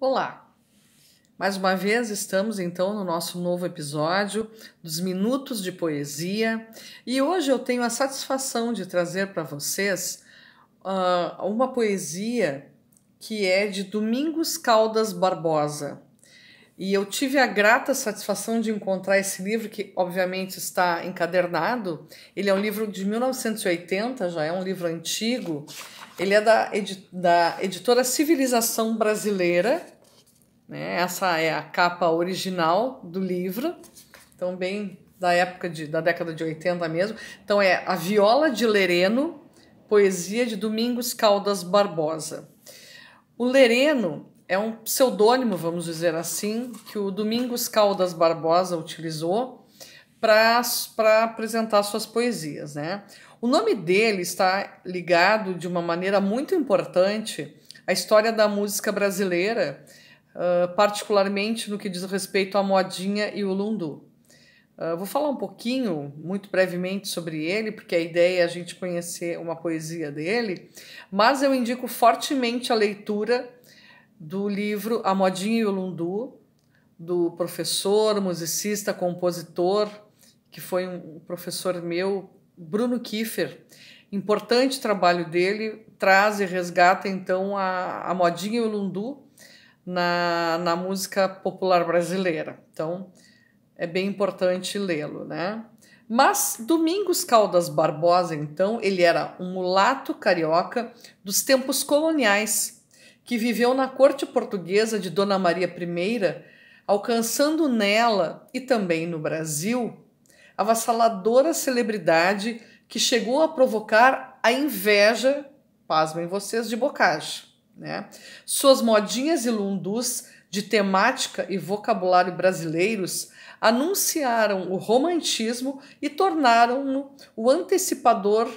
Olá! Mais uma vez estamos então no nosso novo episódio dos Minutos de Poesia e hoje eu tenho a satisfação de trazer para vocês uh, uma poesia que é de Domingos Caldas Barbosa. E eu tive a grata satisfação de encontrar esse livro, que obviamente está encadernado. Ele é um livro de 1980, já é um livro antigo. Ele é da, edi da editora Civilização Brasileira. Né? Essa é a capa original do livro. Então, bem da época de, da década de 80 mesmo. Então, é A Viola de Lereno, poesia de Domingos Caldas Barbosa. O Lereno é um pseudônimo, vamos dizer assim, que o Domingos Caldas Barbosa utilizou para apresentar suas poesias. Né? O nome dele está ligado de uma maneira muito importante à história da música brasileira, particularmente no que diz respeito à modinha e o lundu. vou falar um pouquinho, muito brevemente, sobre ele, porque a ideia é a gente conhecer uma poesia dele, mas eu indico fortemente a leitura do livro A Modinha e o Lundu, do professor, musicista, compositor, que foi um professor meu, Bruno Kiefer. Importante trabalho dele, traz e resgata então a, a modinha e o lundu na, na música popular brasileira. Então é bem importante lê-lo, né? Mas Domingos Caldas Barbosa, então, ele era um mulato carioca dos tempos coloniais que viveu na corte portuguesa de Dona Maria I, alcançando nela e também no Brasil avassaladora celebridade que chegou a provocar a inveja, pasmem vocês, de Bocage. Né? Suas modinhas e lundus de temática e vocabulário brasileiros anunciaram o romantismo e tornaram-no o antecipador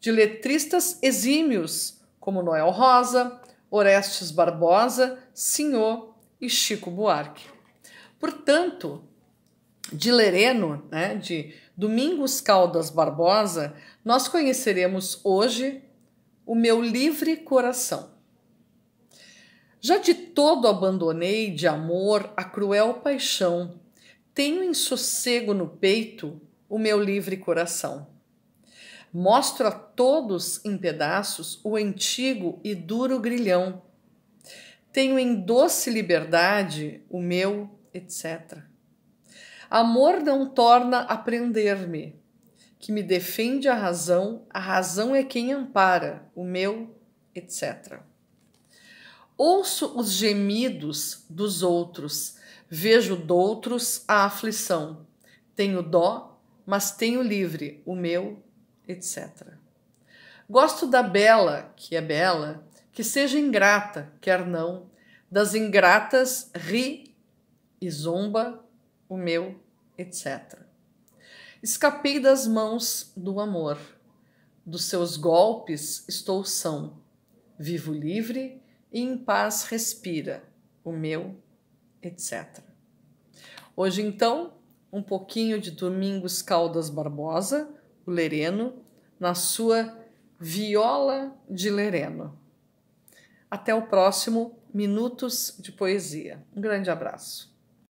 de letristas exímios, como Noel Rosa, Orestes Barbosa, Sinhô e Chico Buarque. Portanto, de Lereno, né, de Domingos Caldas Barbosa, nós conheceremos hoje o meu livre coração. Já de todo abandonei de amor a cruel paixão, tenho em sossego no peito o meu livre coração. Mostro a todos em pedaços o antigo e duro grilhão. Tenho em doce liberdade o meu, etc. Amor não torna a prender-me, que me defende a razão, a razão é quem ampara, o meu, etc. Ouço os gemidos dos outros, vejo doutros a aflição. Tenho dó, mas tenho livre o meu, etc. Gosto da bela, que é bela, que seja ingrata, quer não, das ingratas ri e zomba o meu, etc. Escapei das mãos do amor, dos seus golpes estou são, vivo livre e em paz respira o meu, etc. Hoje então, um pouquinho de Domingos Caldas Barbosa o Lereno na sua Viola de Lereno. Até o próximo Minutos de Poesia. Um grande abraço.